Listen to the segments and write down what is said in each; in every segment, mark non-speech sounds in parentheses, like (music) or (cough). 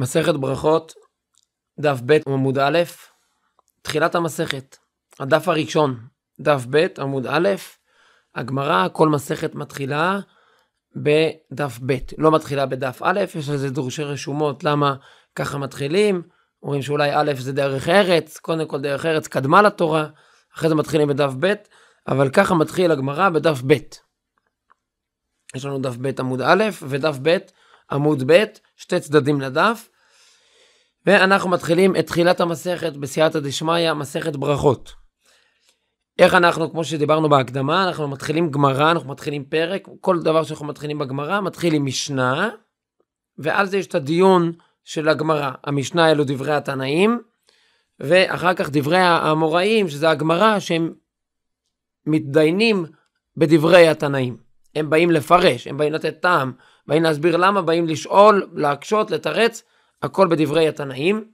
מסכת ברכות, דף ב' עמוד א', תחילת המסכת, הדף הראשון, דף ב' עמוד א', הגמרא, כל מסכת מתחילה בדף ב', לא מתחילה בדף א', יש על זה דורשי רשומות, למה ככה מתחילים, אומרים שאולי א' זה דרך ארץ, קודם כל דרך ארץ קדמה לתורה, אחרי זה מתחילים בדף ב', אבל ככה מתחיל הגמרא בדף ב'. יש לנו דף ב' עמוד א' ודף ב' עמוד ב', שתי צדדים לדף, ואנחנו מתחילים את תחילת המסכת בסייעתא דשמיא, מסכת ברכות. איך אנחנו, כמו שדיברנו בהקדמה, אנחנו מתחילים גמרא, אנחנו מתחילים פרק, כל דבר שאנחנו מתחילים בגמרא, מתחיל עם משנה, ועל זה יש את הדיון של הגמרא. המשנה אלו דברי התנאים, ואחר כך דברי האמוראים, שזה הגמרא, שהם מתדיינים בדברי התנאים. הם באים לפרש, הם באים לתת טעם, באים להסביר למה, באים לשאול, להקשות, לתרץ. הכל בדברי התנאים.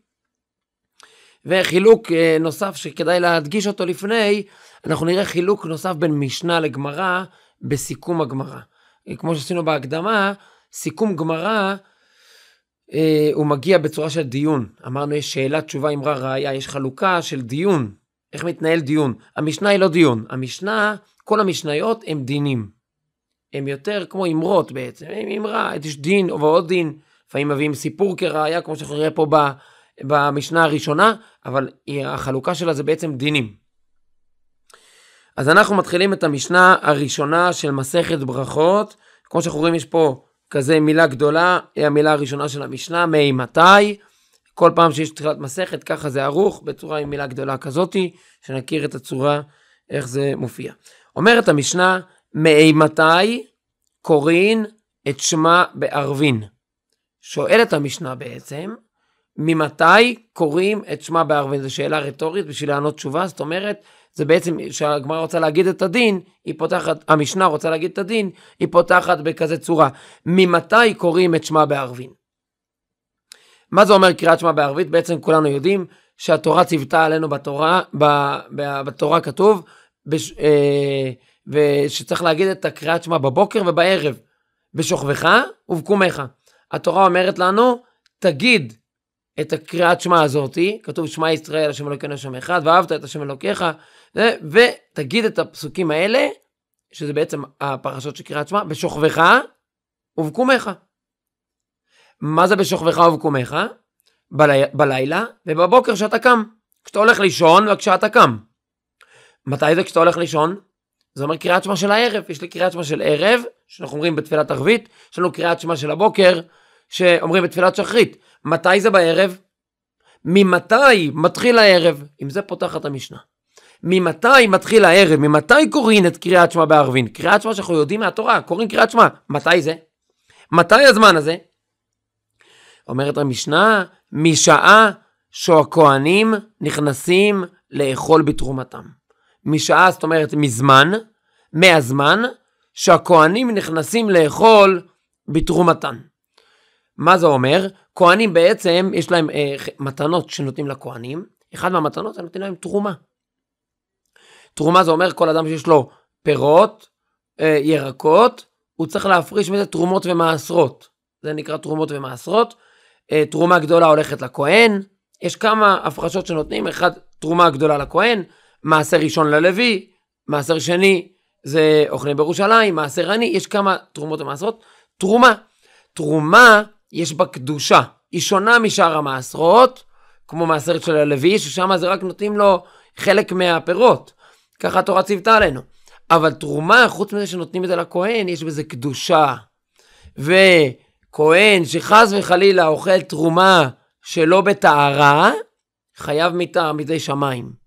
וחילוק אה, נוסף שכדאי להדגיש אותו לפני, אנחנו נראה חילוק נוסף בין משנה לגמרא בסיכום הגמרא. אה, כמו שעשינו בהקדמה, סיכום גמרא אה, הוא מגיע בצורה של דיון. אמרנו יש שאלה, תשובה, אמרה, ראייה, יש חלוקה של דיון. איך מתנהל דיון? המשנה היא לא דיון. המשנה, כל המשניות הם דינים. הם יותר כמו אמרות בעצם, הם אמרה, יש דין ועוד דין. לפעמים מביאים סיפור כראיה, כמו שאנחנו נראה פה ב, במשנה הראשונה, אבל החלוקה שלה זה בעצם דינים. אז אנחנו מתחילים את המשנה הראשונה של מסכת ברכות. כמו שאנחנו רואים, יש פה כזה מילה גדולה, היא המילה הראשונה של המשנה, מאימתי. כל פעם שיש תחילת מסכת, ככה זה ערוך, בצורה עם מילה גדולה כזאתי, שנכיר את הצורה, איך זה מופיע. אומרת המשנה, מאימתי קוראין את שמה בערבין. שואלת המשנה בעצם, ממתי קוראים את שמע בערבית? זו שאלה רטורית בשביל לענות תשובה, זאת אומרת, זה בעצם, כשהגמרא רוצה להגיד את הדין, היא פותחת, המשנה רוצה להגיד את הדין, היא פותחת בכזה צורה. ממתי קוראים את שמע בערבין? מה זה אומר קריאת שמע בערבית? בעצם כולנו יודעים שהתורה ציוותה עלינו בתורה, ב, ב, בתורה כתוב, בש, אה, ושצריך להגיד את הקריאת שמע בבוקר ובערב, בשוכבך ובקומך. התורה אומרת לנו, תגיד את הקריאת שמע הזאתי, כתוב שמע ישראל השם אלוקינו שם אחד, ואהבת את השם אלוקיך, ותגיד את הפסוקים האלה, שזה בעצם הפרשות של קריאת שמע, בשוכבך ובקומך. מה זה בשוכבך ובקומך? בלי, בלילה ובבוקר כשאתה קם. כשאתה הולך לישון וכשאתה קם. מתי זה כשאתה הולך לישון? זה אומר קריאת שמע של הערב, יש לי קריאת שמע של ערב, שאנחנו אומרים בתפילת ערבית, יש לנו קריאת שמע של הבוקר, שאומרים בתפילת שחרית. מתי זה בערב? ממתי מתחיל הערב? עם זה פותחת המשנה. ממתי מתחיל הערב? ממתי קוראים את קריאת שמע בערבין? קריאת שמע שאנחנו יודעים מהתורה, קוראים קריאת שמע. מתי זה? מתי הזמן הזה? אומרת המשנה, משעה שהכוהנים נכנסים לאכול בתרומתם. משעה, זאת אומרת מזמן, מהזמן, שהכוהנים נכנסים לאכול בתרומתן. מה זה אומר? כוהנים בעצם, יש להם אה, מתנות שנותנים לכוהנים, אחד מהמתנות זה נותן להם תרומה. תרומה זה אומר כל אדם שיש לו פירות, אה, ירקות, הוא צריך להפריש מזה תרומות ומעשרות. זה נקרא תרומות ומעשרות. אה, תרומה גדולה הולכת לכהן, יש כמה הפרשות שנותנים, אחד תרומה גדולה לכהן, מעשר ראשון ללוי, מעשר שני זה אוכלים בירושלים, מעשר עני, יש כמה תרומות ומעשרות. תרומה, תרומה יש בה קדושה, היא שונה משאר המעשרות, כמו מעשרת של הלוי, ששם זה רק נותנים לו חלק מהפירות. ככה התורה ציוותה עלינו. אבל תרומה, חוץ מזה שנותנים את זה לכהן, יש בזה קדושה. וכהן שחס וחלילה אוכל תרומה שלא בטהרה, חייב מטעם מדי שמיים.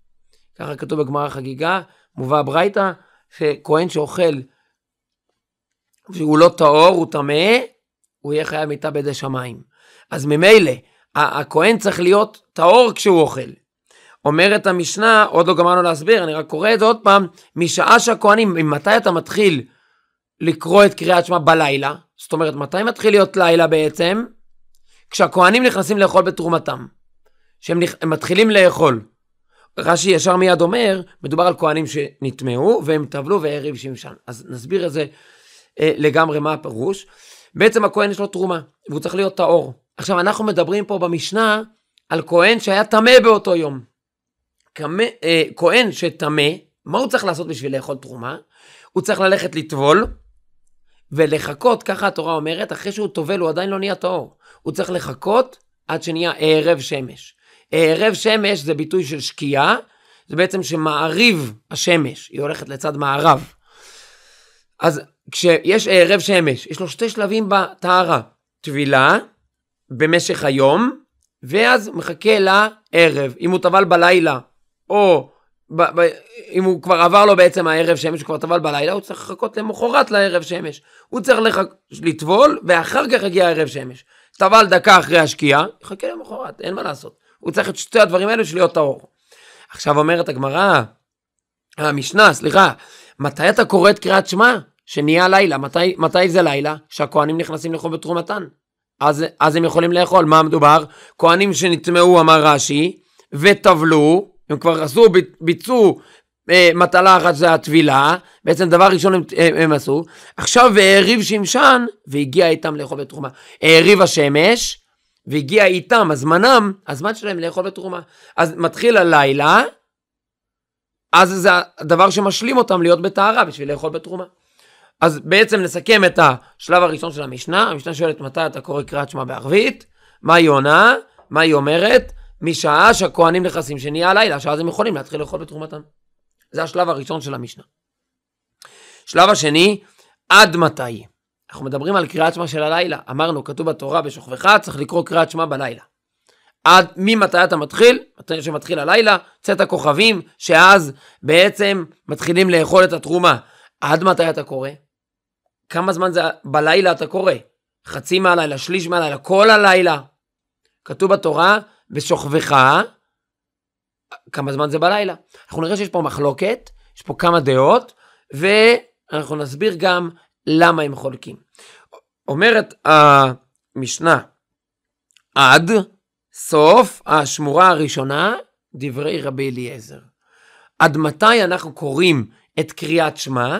ככה כתוב בגמר החגיגה, מובא ברייתא, שכהן שאוכל, שהוא לא טהור, הוא טמא, הוא יהיה חייב מיטה בידי שמיים. אז ממילא, הכהן צריך להיות טהור כשהוא אוכל. אומרת המשנה, עוד לא גמרנו להסביר, אני רק קורא את זה עוד פעם, משעה שהכהנים, ממתי אתה מתחיל לקרוא את קריאת שמע בלילה? זאת אומרת, מתי מתחיל להיות לילה בעצם? כשהכהנים נכנסים לאכול בתרומתם. שהם נכ... מתחילים לאכול. רש"י ישר מיד אומר, מדובר על כהנים שנטמעו והם טבלו והעריב שמשן. אז נסביר את זה אה, לגמרי מה הפירוש. בעצם הכהן יש לו תרומה, והוא צריך להיות טהור. עכשיו, אנחנו מדברים פה במשנה על כהן שהיה טמא באותו יום. כמה, אה, כהן שטמא, מה הוא צריך לעשות בשביל לאכול תרומה? הוא צריך ללכת לטבול ולחכות, ככה התורה אומרת, אחרי שהוא טובל הוא עדיין לא נהיה טהור. הוא צריך לחכות עד שנהיה ערב שמש. ערב אה, שמש זה ביטוי של שקיעה, זה בעצם שמעריב השמש, היא הולכת לצד מערב. אז כשיש ערב אה, שמש, יש לו שתי שלבים בטהרה, טבילה במשך היום, ואז מחכה לערב. אם הוא טבל בלילה, או ב, ב, אם הוא כבר עבר לו בעצם הערב שמש, הוא כבר טבל בלילה, הוא צריך לחכות למחרת לערב שמש. הוא צריך לח... לטבול, ואחר כך יגיע ערב שמש. טבל דקה אחרי השקיעה, יחכה למחרת, אין מה לעשות. הוא צריך את שתי הדברים האלה בשביל להיות טהור. עכשיו אומרת הגמרא, המשנה, סליחה, מתי אתה קורא את קריאת שמע? שנהיה לילה. מתי, מתי זה לילה? שהכוהנים נכנסים לחום בתרומתן. אז, אז הם יכולים לאכול. מה מדובר? כהנים שנטמעו, אמר רש"י, וטבלו, הם כבר עשו, ביצעו אה, מטלה אחת, זה הטבילה, בעצם דבר ראשון הם, הם, הם עשו. עכשיו העריב שמשן, והגיע איתם לאכול בתרומה. העריב השמש, והגיע איתם, הזמנם, הזמן שלהם לאכול בתרומה. אז מתחיל הלילה, אז זה הדבר שמשלים אותם להיות בטהרה בשביל לאכול בתרומה. אז בעצם נסכם את השלב הראשון של המשנה, המשנה שואלת מתי אתה קורא קריאת שמע בערבית, מה היא עונה, מה היא אומרת, משעה שהכוהנים נכנסים שנהיה הלילה, שאז הם יכולים להתחיל לאכול בתרומתם. זה השלב הראשון של המשנה. שלב השני, עד מתי? אנחנו מדברים על קריאת שמע של הלילה. אמרנו, כתוב בתורה בשוכבך, צריך לקרוא קריאת שמע בלילה. עד ממתי אתה מתחיל? מתי שמתחיל הלילה, צאת הכוכבים, שאז בעצם מתחילים לאכול את התרומה. עד מתי אתה קורא? כמה זמן זה בלילה אתה קורא? חצי מהלילה, שליש מהלילה, כל הלילה. כתוב בתורה, בשוכבך, כמה זמן זה בלילה. אנחנו נראה שיש פה מחלוקת, יש פה כמה דעות, ואנחנו נסביר גם למה הם חולקים. אומרת המשנה, עד סוף השמורה הראשונה, דברי רבי אליעזר. עד מתי אנחנו קוראים את קריאת שמע?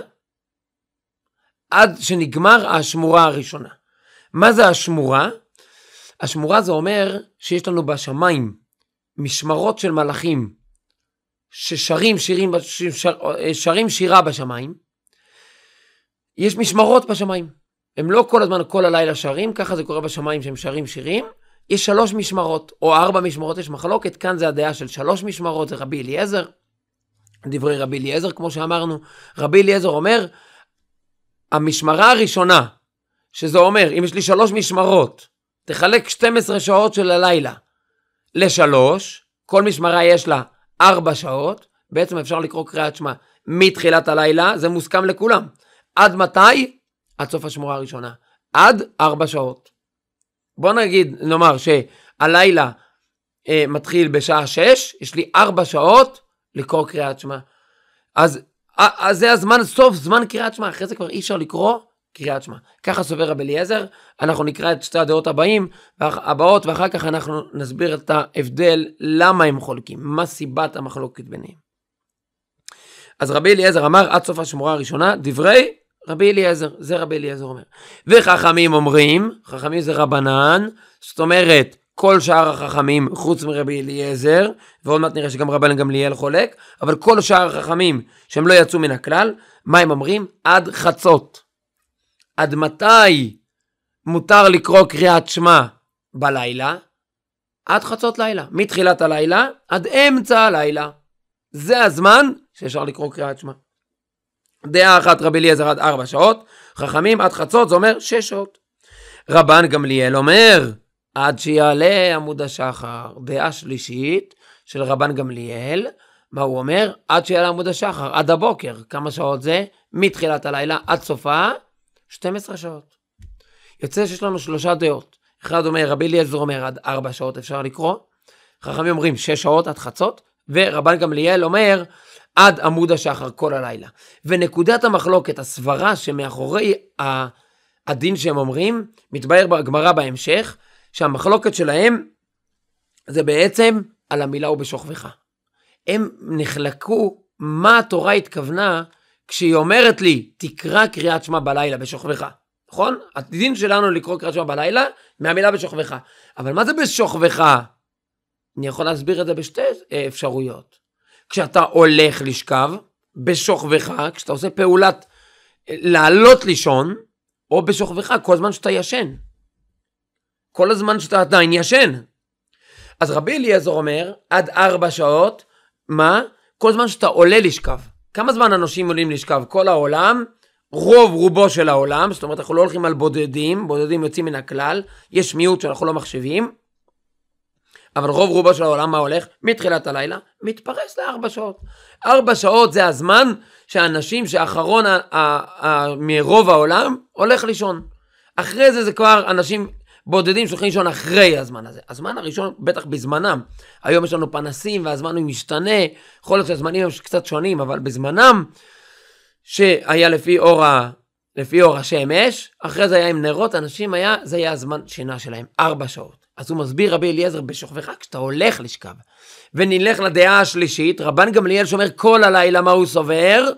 עד שנגמר השמורה הראשונה. מה זה השמורה? השמורה זה אומר שיש לנו בשמיים משמרות של מלאכים ששרים שירים, שר, שרים שירה בשמיים, יש משמרות בשמיים. הם לא כל הזמן, כל הלילה שרים, ככה זה קורה בשמיים שהם שרים שירים. יש שלוש משמרות, או ארבע משמרות, יש מחלוקת, כאן זה הדעה של שלוש משמרות, זה רבי אליעזר. דברי רבי אליעזר, כמו שאמרנו, רבי אליעזר אומר, המשמרה הראשונה, שזה אומר, אם יש לי שלוש משמרות, תחלק 12 שעות של הלילה לשלוש, כל משמרה יש לה ארבע שעות, בעצם אפשר לקרוא קריאת שמע מתחילת הלילה, זה מוסכם לכולם. עד מתי? עד סוף השמורה הראשונה. עד ארבע שעות. בוא נגיד, נאמר שהלילה אה, מתחיל בשעה שש, יש לי ארבע שעות לקרוא קריאת שמע. אז, אה, אז זה הזמן, סוף זמן קריאת שמע, אחרי זה כבר אי אפשר לקרוא קריאת שמע. ככה סובר רב אליעזר, אנחנו נקרא את שתי הדעות הבאים, הבאות, ואחר כך אנחנו נסביר את ההבדל, למה הם חולקים, מה סיבת המחלוקת ביניהם. אז רבי אליעזר אמר עד סוף השמורה הראשונה, דברי רבי אליעזר, זה רבי אליעזר אומר. וחכמים אומרים, חכמים זה רבנן, זאת אומרת, כל שאר החכמים חוץ מרבי אליעזר, ועוד מעט נראה שגם רבן גמליאל חולק, אבל כל שאר החכמים שהם לא יצאו מן הכלל, מה הם אומרים? עד חצות. עד מתי מותר לקרוא קריאת שמע בלילה? עד חצות לילה. מתחילת הלילה עד אמצע הלילה. זה הזמן שאפשר לקרוא קריאת שמע. דעה אחת רבי אליעזר עד ארבע שעות, חכמים עד חצות זה אומר שש שעות. רבן גמליאל אומר עד שיעלה עמוד השחר. דעה שלישית של רבן גמליאל, מה הוא אומר? עד שיעלה עמוד השחר, עד הבוקר. כמה שעות זה? מתחילת הלילה עד סופה, 12 שעות. יוצא שיש לנו שלושה דעות. אחד אומר, רבי אליעזר אומר עד ארבע שעות אפשר לקרוא, חכמים אומרים שש שעות עד חצות, ורבן גמליאל אומר עד עמוד השחר כל הלילה. ונקודת המחלוקת, הסברה שמאחורי הדין שהם אומרים, מתבהר בגמרא בהמשך, שהמחלוקת שלהם זה בעצם על המילה ובשוכבך. הם נחלקו מה התורה התכוונה כשהיא אומרת לי, תקרא קריאת שמע בלילה בשוכבך. נכון? הדין שלנו לקרוא קריאת שמע בלילה מהמילה בשוכבך. אבל מה זה בשוכבך? אני יכול להסביר את זה בשתי אפשרויות. כשאתה הולך לשכב, בשוכבך, כשאתה עושה פעולת אה, לעלות לישון, או בשוכבך, כל הזמן שאתה ישן. כל הזמן שאתה עדיין ישן. אז רבי אליעזר אומר, עד ארבע שעות, מה? כל זמן שאתה עולה לשכב. כמה זמן אנשים עולים לשכב? כל העולם, רוב רובו של העולם, זאת אומרת, אנחנו לא הולכים על בודדים, בודדים יוצאים מן הכלל, יש מיעוט שאנחנו לא מחשבים, אבל רוב רובו של העולם מה הולך? מתחילת הלילה, מתפרס לארבע שעות. ארבע שעות זה הזמן שהאנשים שאחרון ה- ה- ה- מרוב העולם הולך לישון. אחרי זה זה כבר אנשים בודדים שהולכים לישון אחרי הזמן הזה. הזמן הראשון, בטח בזמנם. היום יש לנו פנסים והזמן הוא משתנה, יכול להיות שהזמנים הם קצת שונים, אבל בזמנם, שהיה לפי אור, ה... לפי אור השמש, אחרי זה היה עם נרות, אנשים היה, זה היה הזמן שינה שלהם, ארבע שעות. אז הוא מסביר רבי אליעזר בשוכבך כשאתה הולך לשכב. ונלך לדעה השלישית, רבן גמליאל שאומר כל הלילה מה הוא סובר?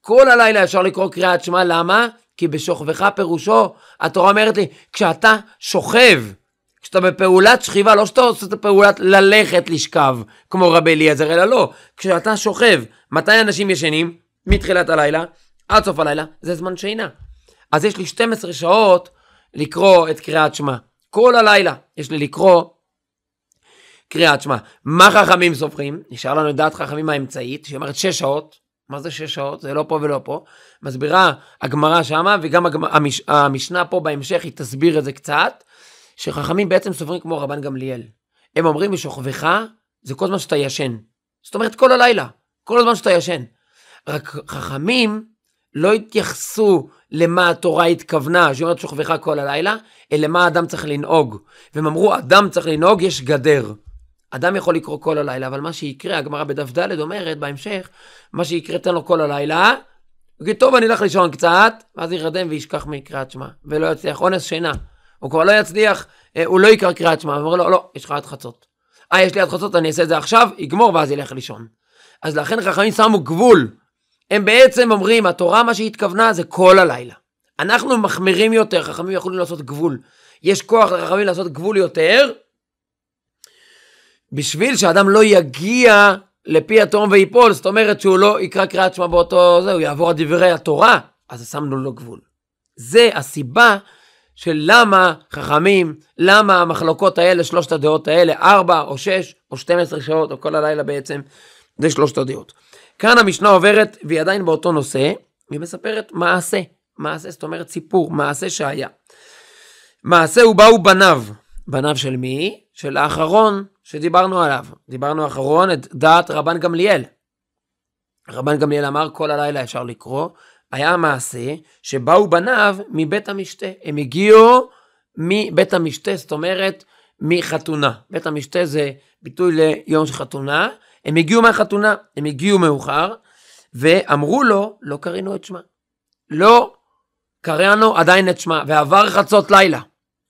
כל הלילה אפשר לקרוא קריאת שמע, למה? כי בשוכבך פירושו, התורה אומרת לי, כשאתה שוכב, כשאתה בפעולת שכיבה, לא שאתה עושה את הפעולת ללכת לשכב, כמו רבי אליעזר, אלא לא. כשאתה שוכב, מתי אנשים ישנים? מתחילת הלילה עד סוף הלילה, זה זמן שינה. אז יש לי 12 שעות לקרוא את קריאת שמע. כל הלילה יש לי לקרוא קריאת שמע. מה חכמים סופרים? נשאר לנו דעת חכמים האמצעית, שאומרת שש שעות. מה זה שש שעות? זה לא פה ולא פה. מסבירה הגמרא שמה, וגם הגמ... המש... המשנה פה בהמשך, היא תסביר את זה קצת, שחכמים בעצם סופרים כמו רבן גמליאל. הם אומרים בשוכבך, זה כל זמן שאתה ישן. זאת אומרת, כל הלילה, כל הזמן שאתה ישן. רק חכמים לא התייחסו למה התורה התכוונה, שאומרת שוכבך כל הלילה, אלא מה אדם צריך לנהוג. והם אמרו, אדם צריך לנהוג, יש גדר. אדם יכול לקרוא כל הלילה, אבל מה שיקרה, הגמרא בדף ד' אומרת בהמשך, מה שיקרה תן לו כל הלילה, הוא יגיד, טוב, אני אלך לישון קצת, ואז ירדם וישכח מקריאת שמע, ולא יצליח, אונס שינה. הוא כבר לא יצליח, אה, הוא לא יקרא קריאת שמע, הוא אומר לו, לא, לא, יש לך עד חצות. אה, יש לי עד חצות, אני אעשה את זה עכשיו, יגמור ואז ילך לישון. אז לכן חכמים שמו גבול. הם בעצם אומרים, התורה מה שהתכוונה זה כל הלילה. אנחנו מחמירים יותר, חכמים יכולים לעשות גבול. יש כוח לחכמים לעשות גבול יותר, בשביל שאדם לא יגיע לפי התהום ויפול, זאת אומרת שהוא לא יקרא קריאת שמע באותו זה, הוא יעבור על דברי התורה, אז שמנו לו גבול. זה הסיבה של למה חכמים, למה המחלוקות האלה, שלושת הדעות האלה, ארבע או שש או שתים עשרה שעות או כל הלילה בעצם, זה שלושת הדעות. כאן המשנה עוברת, והיא עדיין באותו נושא, והיא מספרת מעשה. מעשה, זאת אומרת סיפור, מעשה שהיה. מעשה הוא באו בניו. בניו של מי? של האחרון שדיברנו עליו. דיברנו אחרון את דעת רבן גמליאל. רבן גמליאל אמר, כל הלילה אפשר לקרוא. היה מעשה שבאו בניו מבית המשתה. הם הגיעו מבית המשתה, זאת אומרת, מחתונה. בית המשתה זה ביטוי ליום של חתונה, הם הגיעו מהחתונה, הם הגיעו מאוחר, ואמרו לו, לא קראנו את שמה. לא קראנו עדיין את שמה, ועבר חצות לילה.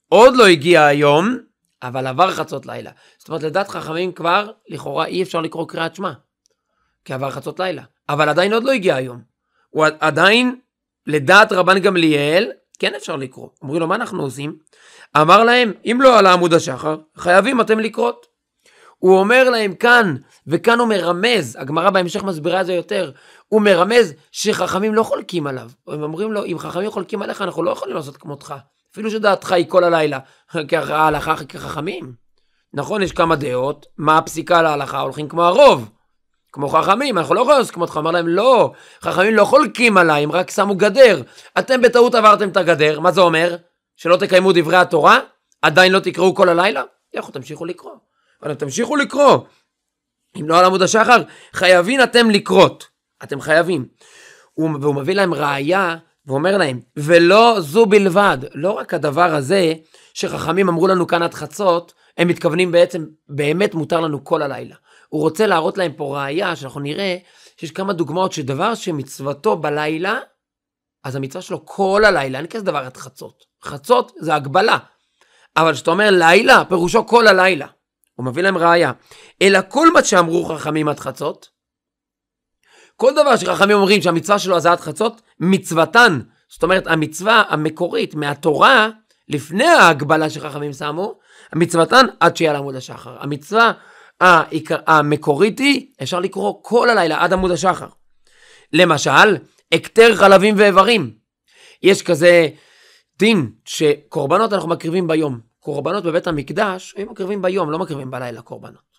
עוד לא הגיע היום, אבל עבר חצות לילה. זאת אומרת, לדעת חכמים כבר, לכאורה אי אפשר לקרוא קריאת שמע, כי עבר חצות לילה. אבל עדיין עוד לא הגיע היום. הוא עדיין, לדעת רבן גמליאל, כן אפשר לקרוא. אומרים לו, מה אנחנו עושים? אמר להם, אם לא על עמוד השחר, חייבים אתם לקרות. הוא אומר להם כאן, וכאן הוא מרמז, הגמרא בהמשך מסבירה את זה יותר, הוא מרמז שחכמים לא חולקים עליו. הם אומרים לו, אם חכמים חולקים עליך, אנחנו לא יכולים לעשות כמותך. אפילו שדעתך היא כל הלילה, (laughs) ההלכה כחכמים. נכון, יש כמה דעות, מה הפסיקה להלכה, הולכים כמו הרוב. כמו חכמים, אנחנו לא יכולים לעשות כמותך. אמר להם, לא, חכמים לא חולקים עליי, הם רק שמו גדר. אתם בטעות עברתם את הגדר, מה זה אומר? שלא תקיימו דברי התורה? עדיין לא תקראו כל הלילה? לכו תמשיכו לקרוא. אבל תמשיכו לקרוא. אם לא על עמוד השחר, חייבים אתם לקרות. אתם חייבים. הוא, והוא מביא להם ראייה, ואומר להם, ולא זו בלבד, לא רק הדבר הזה שחכמים אמרו לנו כאן עד חצות, הם מתכוונים בעצם, באמת מותר לנו כל הלילה. הוא רוצה להראות להם פה ראייה, שאנחנו נראה שיש כמה דוגמאות שדבר שמצוותו בלילה, אז המצווה שלו כל הלילה, אין כזה דבר עד חצות. חצות זה הגבלה. אבל כשאתה אומר לילה, פירושו כל הלילה. הוא מביא להם ראייה. אלא כל מה שאמרו חכמים עד חצות, כל דבר שחכמים אומרים שהמצווה שלו זה עד חצות, מצוותן, זאת אומרת המצווה המקורית מהתורה, לפני ההגבלה שחכמים שמו, מצוותן עד שיהיה על עמוד השחר. המצווה העיקר, המקורית היא, אפשר לקרוא כל הלילה עד עמוד השחר. למשל, הקטר חלבים ואיברים. יש כזה דין שקורבנות אנחנו מקריבים ביום. קורבנות בבית המקדש, היו מקריבים ביום, לא מקריבים בלילה קורבנות.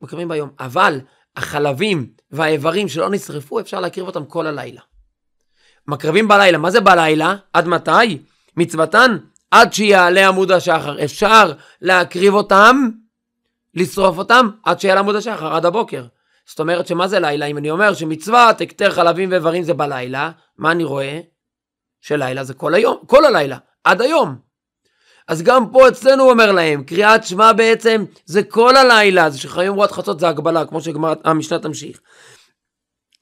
מקריבים ביום. אבל החלבים והאיברים שלא נשרפו, אפשר להקריב אותם כל הלילה. מקריבים בלילה, מה זה בלילה? עד מתי? מצוותן? עד שיעלה עמוד השחר. אפשר להקריב אותם, לשרוף אותם, עד שיעלה עמוד השחר, עד הבוקר. זאת אומרת שמה זה לילה? אם אני אומר שמצוות, הקטר חלבים ואיברים זה בלילה, מה אני רואה? שלילה זה כל היום, כל הלילה, עד היום. אז גם פה אצלנו הוא אומר להם, קריאת שמע בעצם זה כל הלילה, זה שחיים רואות חצות זה הגבלה, כמו שהמשנה תמשיך.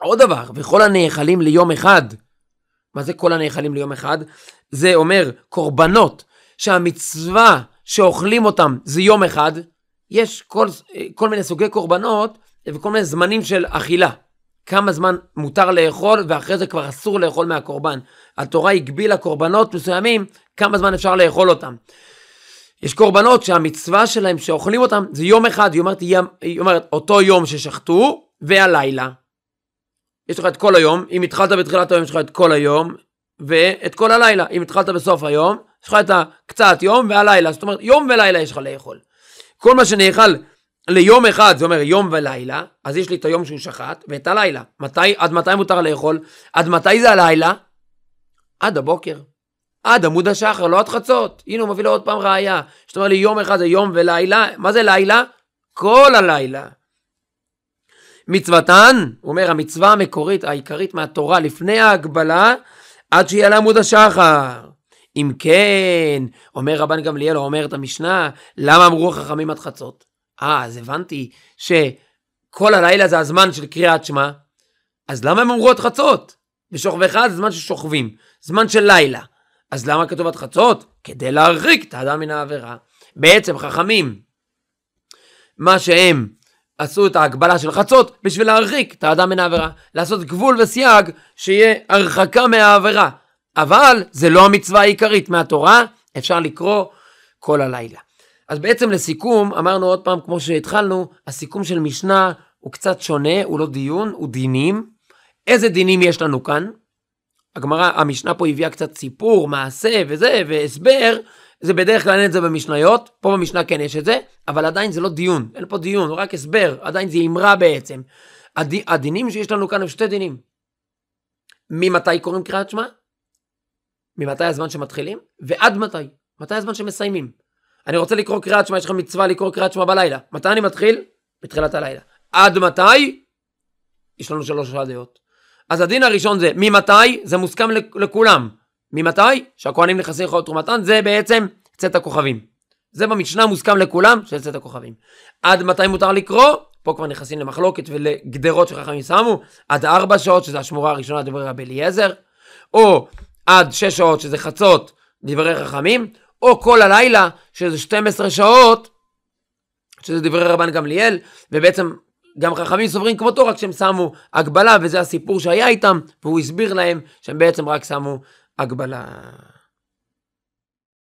עוד דבר, וכל הנאכלים ליום אחד, מה זה כל הנאכלים ליום אחד? זה אומר קורבנות, שהמצווה שאוכלים אותם זה יום אחד, יש כל, כל מיני סוגי קורבנות וכל מיני זמנים של אכילה. כמה זמן מותר לאכול, ואחרי זה כבר אסור לאכול מהקורבן. התורה הגבילה קורבנות מסוימים כמה זמן אפשר לאכול אותם. יש קורבנות שהמצווה שלהם שאוכלים אותם זה יום אחד, היא אומרת, אמ-, היא אומרת אותו יום ששחטו והלילה. יש לך את כל היום, אם התחלת בתחילת היום יש לך את כל היום ואת כל הלילה, אם התחלת בסוף היום יש לך את הקצת יום והלילה, זאת אומרת יום ולילה יש לך לאכול. כל מה שנאכל ליום אחד, זה אומר יום ולילה, אז יש לי את היום שהוא שחט ואת הלילה. מתי, עד מתי מותר לאכול? עד מתי זה הלילה? עד הבוקר. עד עמוד השחר, לא עד חצות. הנה, הוא מביא לו עוד פעם ראייה. זאת אומרת לי, יום אחד זה יום ולילה. מה זה לילה? כל הלילה. מצוותן, הוא אומר, המצווה המקורית, העיקרית מהתורה, לפני ההגבלה, עד שיהיה לעמוד השחר. אם כן, אומר רבן גמליאל, הוא אומר את המשנה, למה אמרו החכמים עד חצות? אה, אז הבנתי שכל הלילה זה הזמן של קריאת שמע, אז למה הם אמרו עד חצות? בשוכבך זה זמן ששוכבים, זמן של לילה. אז למה כתוב עד חצות? כדי להרחיק את האדם מן העבירה. בעצם חכמים, מה שהם עשו את ההגבלה של חצות בשביל להרחיק את האדם מן העבירה. לעשות גבול וסייג שיהיה הרחקה מהעבירה. אבל זה לא המצווה העיקרית מהתורה, אפשר לקרוא כל הלילה. אז בעצם לסיכום, אמרנו עוד פעם, כמו שהתחלנו, הסיכום של משנה הוא קצת שונה, הוא לא דיון, הוא דינים. איזה דינים יש לנו כאן? הגמרא, המשנה פה הביאה קצת סיפור, מעשה וזה, והסבר, זה בדרך כלל אין את זה במשניות, פה במשנה כן יש את זה, אבל עדיין זה לא דיון, אין פה דיון, הוא רק הסבר, עדיין זה אמרה בעצם. הד... הדינים שיש לנו כאן הם שתי דינים. ממתי קוראים קריאת שמע? ממתי הזמן שמתחילים? ועד מתי? מתי הזמן שמסיימים? אני רוצה לקרוא קריאת שמע, יש לך מצווה לקרוא קריאת שמע בלילה. מתי אני מתחיל? בתחילת הלילה. עד מתי? יש לנו שלוש הדעות. אז הדין הראשון זה ממתי? זה מוסכם לכולם. ממתי? שהכוהנים נכנסים לאכול תרומתן, זה בעצם צאת הכוכבים. זה במשנה מוסכם לכולם של צאת הכוכבים. עד מתי מותר לקרוא? פה כבר נכנסים למחלוקת ולגדרות שחכמים שמו, עד ארבע שעות, שזה השמורה הראשונה, דברי רבי אליעזר, או עד שש שעות, שזה חצות, דברי חכמים, או כל הלילה, שזה 12 שעות, שזה דברי רבן גמליאל, ובעצם גם חכמים סוברים כמותו, רק שהם שמו הגבלה, וזה הסיפור שהיה איתם, והוא הסביר להם שהם בעצם רק שמו הגבלה.